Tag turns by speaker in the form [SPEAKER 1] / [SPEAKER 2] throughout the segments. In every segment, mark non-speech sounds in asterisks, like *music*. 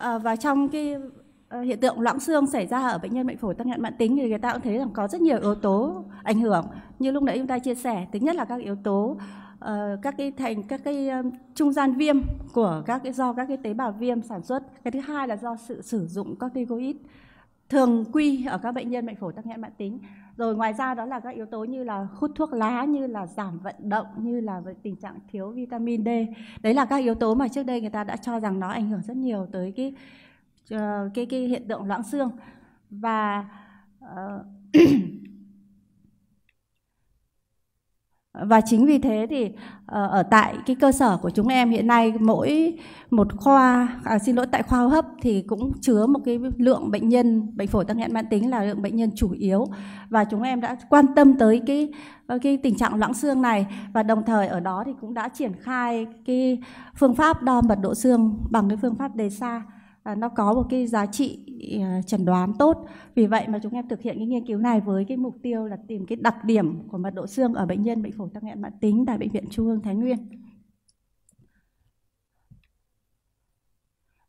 [SPEAKER 1] Ờ, và trong cái ờ, hiện tượng loãng xương xảy ra ở bệnh nhân bệnh phổi tắc nghẽn mãn tính thì người ta cũng thấy rằng có rất nhiều yếu tố ảnh hưởng như lúc nãy chúng ta chia sẻ thứ nhất là các yếu tố uh, các cái thành các cái um, trung gian viêm của các cái do các cái tế bào viêm sản xuất cái thứ hai là do sự sử dụng corticoid thường quy ở các bệnh nhân bệnh phổi tắc nghẽn mãn tính rồi ngoài ra đó là các yếu tố như là hút thuốc lá như là giảm vận động như là tình trạng thiếu vitamin D đấy là các yếu tố mà trước đây người ta đã cho rằng nó ảnh hưởng rất nhiều tới cái ờ, cái cái hiện tượng loãng xương và uh, *clears throat* và chính vì thế thì ờ, ở tại cái cơ sở của chúng em hiện nay mỗi một khoa à, xin lỗi tại khoa hô hấp thì cũng chứa một cái lượng bệnh nhân bệnh phổi tắc nghẽn mãn tính là lượng bệnh nhân chủ yếu và chúng em đã quan tâm tới cái ờ, cái tình trạng loãng xương này và đồng thời ở đó thì cũng đã triển khai cái phương pháp đo mật độ xương bằng cái phương pháp đề xa À, nó có một cái giá trị à, chẩn đoán tốt. Vì vậy mà chúng em thực hiện cái nghiên cứu này với cái mục tiêu là tìm cái đặc điểm của mật độ xương ở bệnh nhân bệnh phổi tắc nghẽn mãn tính tại bệnh viện Trung ương Thái Nguyên.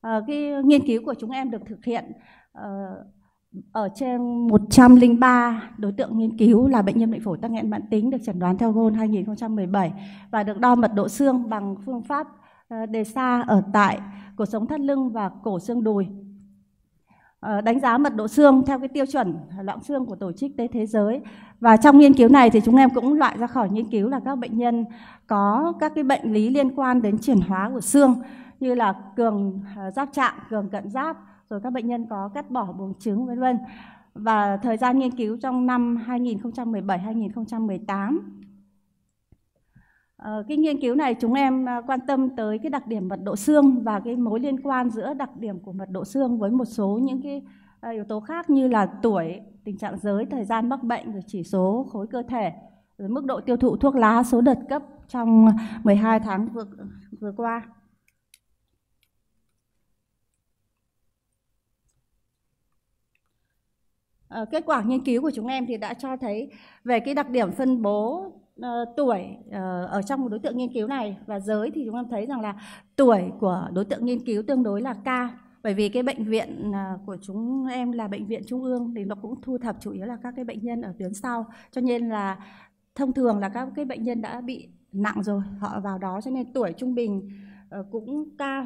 [SPEAKER 1] À, cái nghiên cứu của chúng em được thực hiện uh, ở trên 103 đối tượng nghiên cứu là bệnh nhân bệnh phổi tắc nghẽn mãn tính được chẩn đoán theo GOL 2017 và được đo mật độ xương bằng phương pháp Ờ, đề xa ở tại cổ sống thắt lưng và cổ xương đùi. Ờ, đánh giá mật độ xương theo cái tiêu chuẩn loãng xương của Tổ chức Tế Thế Giới. Và trong nghiên cứu này thì chúng em cũng loại ra khỏi nghiên cứu là các bệnh nhân có các cái bệnh lý liên quan đến chuyển hóa của xương như là cường ờ, giáp trạng, cường cận giáp, rồi các bệnh nhân có cắt bỏ buồng trứng vân vân. Và thời gian nghiên cứu trong năm 2017-2018 Ờ, cái nghiên cứu này chúng em à, quan tâm tới cái đặc điểm mật độ xương và cái mối liên quan giữa đặc điểm của mật độ xương với một số những cái à, yếu tố khác như là tuổi, tình trạng giới, thời gian mắc bệnh, rồi chỉ số khối cơ thể, rồi mức độ tiêu thụ thuốc lá, số đợt cấp trong 12 tháng vừa vừa qua. Ờ, kết quả nghiên cứu của chúng em thì đã cho thấy về cái đặc điểm phân bố Ờ, tuổi ờ, ở trong một đối tượng nghiên cứu này và giới thì chúng em thấy rằng là tuổi của đối tượng nghiên cứu tương đối là ca bởi vì cái bệnh viện ờ, của chúng em là bệnh viện trung ương thì nó cũng thu thập chủ yếu là các cái bệnh nhân ở tuyến sau cho nên là thông thường là các cái bệnh nhân đã bị nặng rồi họ vào đó cho nên tuổi trung bình cũng cao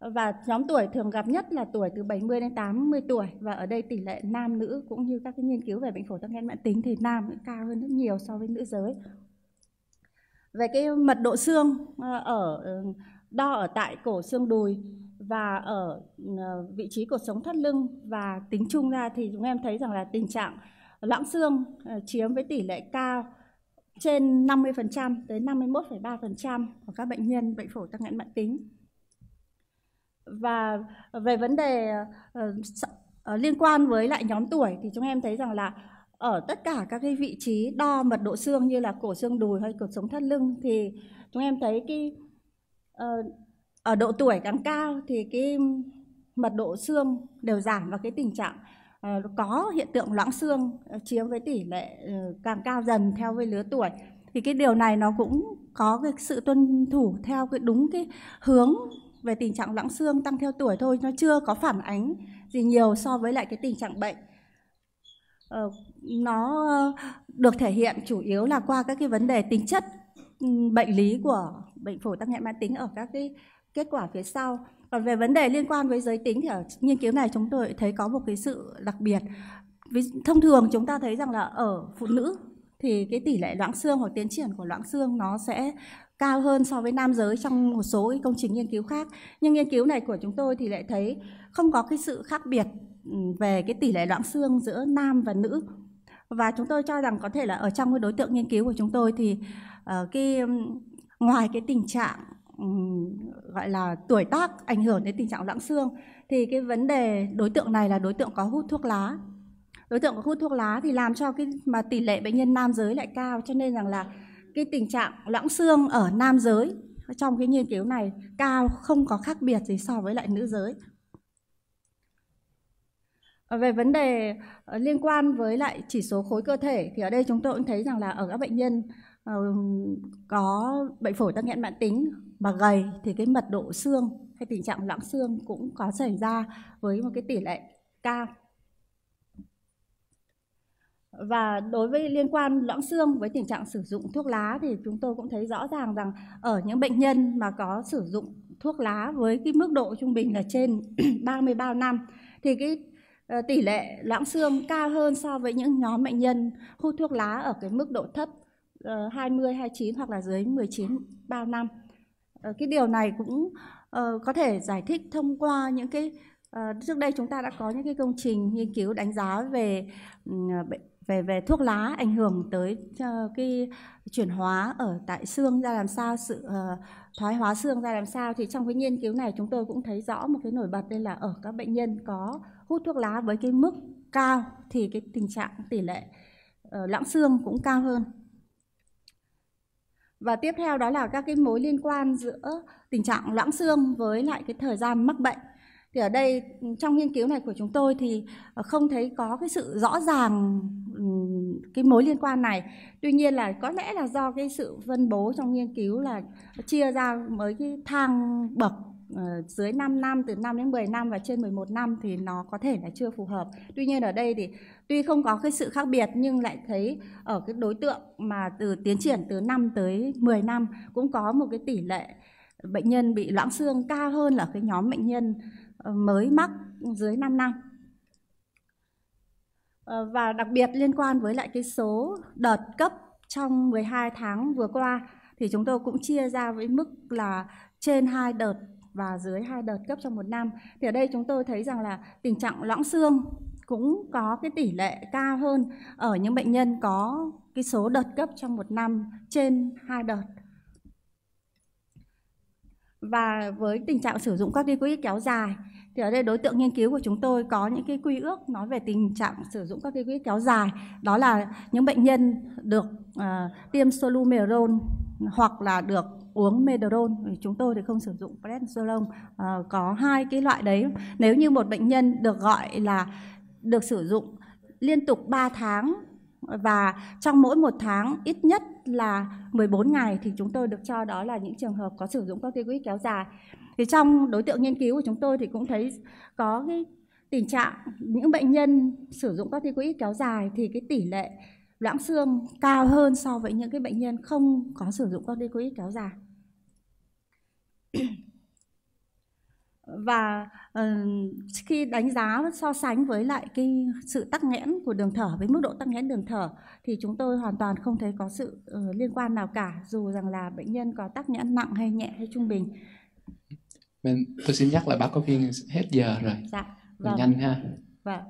[SPEAKER 1] và nhóm tuổi thường gặp nhất là tuổi từ 70 đến 80 tuổi và ở đây tỷ lệ nam nữ cũng như các cái nghiên cứu về bệnh phổi tắc nghẽn mãn tính thì nam cũng cao hơn rất nhiều so với nữ giới. Về cái mật độ xương ờ, ở ừ, đo ở tại cổ xương đùi và ở ờ, vị trí cột sống thắt lưng và tính chung ra thì chúng em thấy rằng là tình trạng loãng xương ờ, chiếm với tỷ lệ cao trên 50% tới 51,3% của các bệnh nhân bệnh phổi tắc nghẽn mãn tính và về vấn đề uh, liên quan với lại nhóm tuổi thì chúng em thấy rằng là ở tất cả các cái vị trí đo mật độ xương như là cổ xương đùi hay cột sống thắt lưng thì chúng em thấy cái uh, ở độ tuổi càng cao thì cái mật độ xương đều giảm và cái tình trạng uh, có hiện tượng loãng xương chiếm với tỷ lệ uh, càng cao dần theo với lứa tuổi thì cái điều này nó cũng có cái sự tuân thủ theo cái đúng cái hướng về tình trạng loãng xương tăng theo tuổi thôi nó chưa có phản ánh gì nhiều so với lại cái tình trạng bệnh ờ, nó được thể hiện chủ yếu là qua các cái vấn đề tính chất ừ, bệnh lý của bệnh phổi tắc nghẽn mãn tính ở các cái kết quả phía sau còn về vấn đề liên quan với giới tính thì ở nghiên cứu này chúng tôi thấy có một cái sự đặc biệt vì thông thường chúng ta thấy rằng là ở phụ nữ thì cái tỷ lệ loãng xương hoặc tiến triển của loãng xương nó sẽ cao hơn so với nam giới trong một số công trình nghiên cứu khác. Nhưng nghiên cứu này của chúng tôi thì lại thấy không có cái sự khác biệt ừ, về cái tỷ lệ loãng xương giữa nam và nữ. Và chúng tôi cho rằng có thể là ở trong cái đối tượng nghiên cứu của chúng tôi thì uh, cái ngoài cái tình trạng um, gọi là tuổi tác ảnh hưởng đến tình trạng loãng xương thì cái vấn đề đối tượng này là đối tượng có hút thuốc lá đối tượng có hút thuốc lá thì làm cho cái mà tỷ lệ bệnh nhân nam giới lại cao cho nên rằng là cái tình trạng loãng xương ở nam giới trong cái nghiên cứu này cao không có khác biệt gì so với lại nữ giới về vấn đề ờ, liên quan với lại chỉ số khối cơ thể thì ở đây chúng tôi cũng thấy rằng là ở các bệnh nhân ờ, có bệnh phổi tắc nghẽn mãn tính mà gầy thì cái mật độ xương hay tình trạng loãng xương cũng có xảy ra với một cái tỷ lệ cao và đối với liên quan loãng xương với tình trạng sử dụng thuốc lá thì chúng tôi cũng thấy rõ ràng rằng ở những bệnh nhân mà có sử dụng thuốc lá với cái mức độ trung bình là trên 33 *clears throat* năm thì cái ờ, tỷ lệ loãng xương cao hơn so với những nhóm bệnh nhân hút thuốc lá ở cái mức độ thấp 20, ờ, 29 hoặc là dưới 19 bao năm. Ờ, cái điều này cũng có thể giải thích thông qua những cái trước đây chúng ta đã có những cái công trình nghiên cứu đánh giá về bệnh về về thuốc lá ảnh hưởng tới ờ, cái chuyển hóa ở tại xương ra làm sao sự ờ, thoái hóa xương ra làm sao thì trong cái nghiên cứu này chúng tôi cũng thấy rõ một cái nổi bật đây là ở các bệnh nhân có hút thuốc lá với cái mức cao thì cái tình trạng tỷ lệ uh, xương cũng cao hơn và tiếp theo đó là các cái mối liên quan giữa tình trạng loãng xương với lại cái thời gian mắc bệnh thì ở đây ừ, trong nghiên cứu này của chúng tôi thì ờ, không thấy có cái sự rõ ràng ừ, cái mối liên quan này tuy nhiên là có lẽ là do cái sự phân bố trong nghiên cứu là chia ra mới cái thang bậc ờ, dưới 5 năm từ 5 đến 10 năm và trên 11 năm thì nó có thể là chưa phù hợp. Tuy nhiên ở đây thì tuy không có cái sự khác biệt nhưng lại thấy ở cái đối tượng mà từ tiến triển từ 5 tới 10 năm cũng có một cái tỷ lệ bệnh nhân bị loãng xương cao hơn là cái nhóm bệnh nhân Ờ, mới mắc dưới 5 năm ờ, và đặc biệt liên quan với lại cái số đợt cấp trong 12 tháng vừa qua thì chúng tôi cũng chia ra với mức là trên hai đợt và dưới hai đợt cấp trong một năm. Thì ở đây chúng tôi thấy rằng là tình trạng loãng xương cũng có cái tỷ lệ cao hơn ở những bệnh nhân có cái số đợt cấp trong một năm trên hai đợt và với tình trạng sử dụng các cái quỹ kéo dài thì ở đây đối tượng nghiên cứu của chúng tôi có những cái quy ước nói về tình trạng sử dụng các cái quỹ kéo dài đó là những bệnh nhân được uh, tiêm solumeron hoặc là được uống medrol chúng tôi thì không sử dụng prednisolone uh, có hai cái loại đấy nếu như một bệnh nhân được gọi là được sử dụng liên tục 3 tháng và trong mỗi một tháng ít nhất nhất là 14 ngày thì chúng tôi được cho đó là những trường hợp có sử dụng corticoid kéo dài. Thì trong đối tượng nghiên cứu của chúng tôi thì cũng thấy có cái tình trạng những bệnh nhân sử dụng corticoid kéo dài thì cái tỷ lệ loãng xương cao hơn so với những cái bệnh nhân không có sử dụng corticoid kéo dài và uh, khi đánh giá so sánh với lại cái sự tắc nghẽn của đường thở với mức độ tắc nghẽn đường thở thì chúng tôi hoàn toàn không thấy có sự uh, liên quan nào cả dù rằng là bệnh nhân có tắc nghẽn nặng hay nhẹ hay trung bình. Mình tôi xin nhắc lại bác có viên hết giờ rồi. Dạ. Vâng. Nhanh ha. Vâng.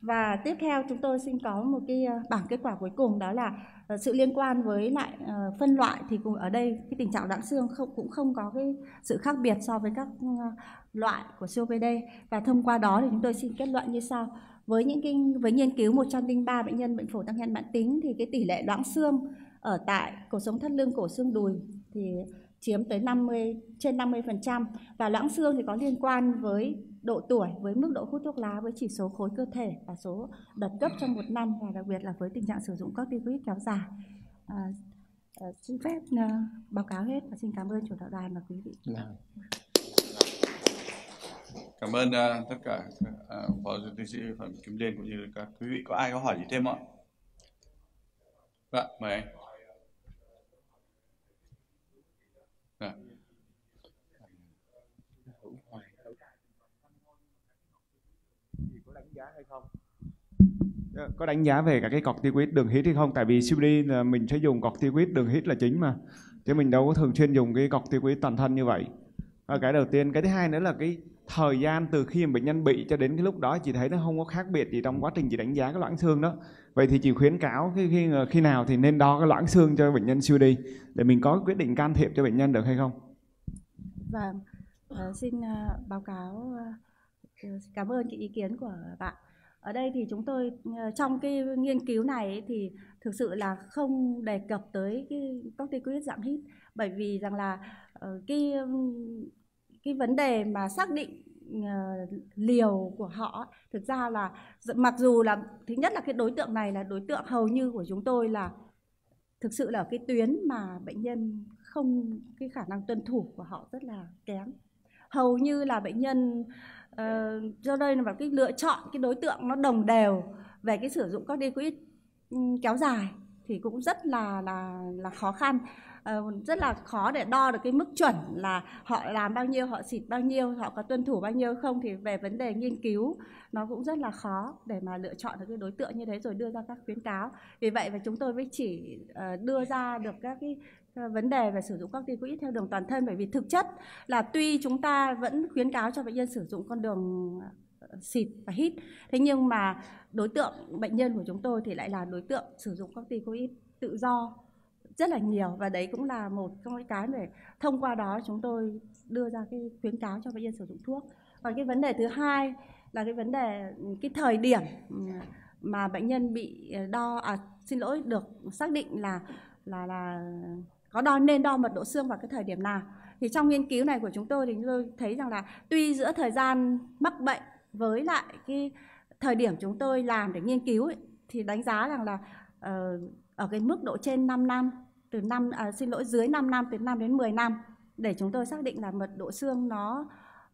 [SPEAKER 1] Và tiếp theo chúng tôi xin có một cái ờ, bảng kết quả cuối cùng đó là Ờ, sự liên quan với lại uh, phân loại thì cùng ở đây cái tình trạng loãng xương không cũng không có cái sự khác biệt so với các uh, loại của siêu PD và thông qua đó thì chúng tôi xin kết luận như sau với những cái với nghiên cứu 103 bệnh nhân bệnh phổi tăng hen mãn tính thì cái tỷ lệ loãng xương ở tại cổ sống thắt lưng cổ xương đùi thì chiếm tới 50 trên 50% và loãng xương thì có liên quan với độ tuổi, với mức độ hút thuốc lá, với chỉ số khối cơ thể và số đợt cấp trong một năm và đặc biệt là với tình trạng sử dụng corticoid kéo dài. À, à, xin phép à, báo cáo hết và xin cảm ơn chủ đạo đoàn và quý vị. Dạ. Cảm ơn uh, tất cả uh, phó giáo tiến sĩ Phạm Kim Liên cũng như các quý vị có ai có hỏi gì thêm không ạ? Vâng, mời anh. giá hay không dạ, có đánh giá về cả cái corticoid đường hít hay không tại vì CBD là mình sẽ dùng corticoid đường hít là chính mà chứ mình đâu có thường xuyên dùng cái corticoid toàn thân như vậy và cái đầu tiên cái thứ hai nữa là cái thời gian từ khi bệnh nhân bị cho đến cái lúc đó chị thấy nó không có khác biệt gì trong quá trình chị đánh giá cái loãng xương đó vậy thì chị khuyến cáo khi khi ờ, khi nào thì nên đo cái loãng xương cho bệnh nhân siêu đi để mình có quyết định can thiệp cho bệnh nhân được hay không vâng à, xin ờ, báo cáo Ừ, cảm ơn cái ý kiến của bạn ở đây thì chúng tôi ờ, trong cái nghiên cứu này thì thực sự là không đề cập tới cái corticoid dạng hít bởi vì rằng là ờ, cái cái vấn đề mà xác định ờ, liều của họ thực ra là mặc dù là thứ nhất là cái đối tượng này là đối tượng hầu như của chúng tôi là thực sự là cái tuyến mà bệnh nhân không cái khả năng tuân thủ của họ rất là kém hầu như là bệnh nhân uh, do đây là cái lựa chọn cái đối tượng nó đồng đều về cái sử dụng các quỹ kéo dài thì cũng rất là là là khó khăn uh, rất là khó để đo được cái mức chuẩn là họ làm bao nhiêu họ xịt bao nhiêu họ có tuân thủ bao nhiêu không thì về vấn đề nghiên cứu nó cũng rất là khó để mà lựa chọn được cái đối tượng như thế rồi đưa ra các khuyến cáo vì vậy và chúng tôi mới chỉ uh, đưa ra được các cái Ờ, vấn đề về sử dụng corticoid theo đường toàn thân bởi vì thực chất là tuy chúng ta vẫn khuyến cáo cho bệnh nhân sử dụng con đường ờ, xịt và hít thế nhưng mà đối tượng bệnh nhân của chúng tôi thì lại là đối tượng sử dụng corticoid tự do rất là nhiều và đấy cũng là một trong những cái để thông qua đó chúng tôi đưa ra cái khuyến cáo cho bệnh nhân sử dụng thuốc và cái vấn đề thứ hai là cái vấn đề ừ, cái thời điểm ừ, mà bệnh nhân bị ờ, đo à xin lỗi được xác định là là là có đo nên đo mật độ xương vào cái thời điểm nào thì trong nghiên cứu này của chúng tôi thì chúng tôi thấy rằng là tuy giữa thời gian mắc bệnh với lại cái thời điểm chúng tôi làm để nghiên cứu ấy, thì đánh giá rằng là uh, ở cái mức độ trên 5 năm từ năm à, xin lỗi dưới 5 năm từ 5 đến 10 năm để chúng tôi xác định là mật độ xương nó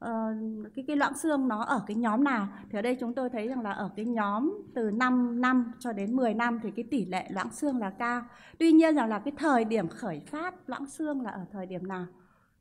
[SPEAKER 1] uh, cái cái loãng xương nó ở cái nhóm nào thì ở đây chúng tôi thấy rằng là ở cái nhóm từ 5 năm cho đến 10 năm thì cái tỷ lệ loãng xương là cao tuy nhiên rằng là cái thời điểm khởi phát loãng xương là ở thời điểm nào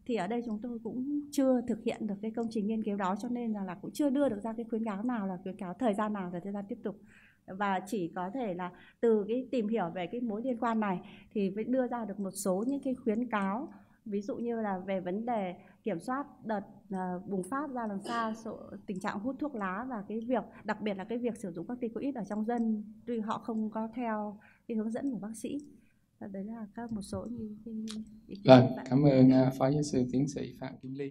[SPEAKER 1] thì ở đây chúng tôi cũng chưa thực hiện được cái công trình nghiên cứu đó cho nên là, là cũng chưa đưa được ra cái khuyến cáo nào là khuyến cáo thời gian nào và thời gian tiếp tục và chỉ có thể là từ cái tìm hiểu về cái mối liên quan này thì mới đưa ra được một số những cái khuyến cáo ví dụ như là về vấn đề kiểm soát đợt ờ, bùng phát ra làm sao sự, tình trạng hút thuốc lá và cái việc đặc biệt là cái việc sử dụng các corticoid ở trong dân tuy họ không có theo cái hướng dẫn của bác sĩ ờ, đấy là các một số như, như, như, như vâng cảm ơn ờ, phó giáo sư tiến sĩ phạm kim ly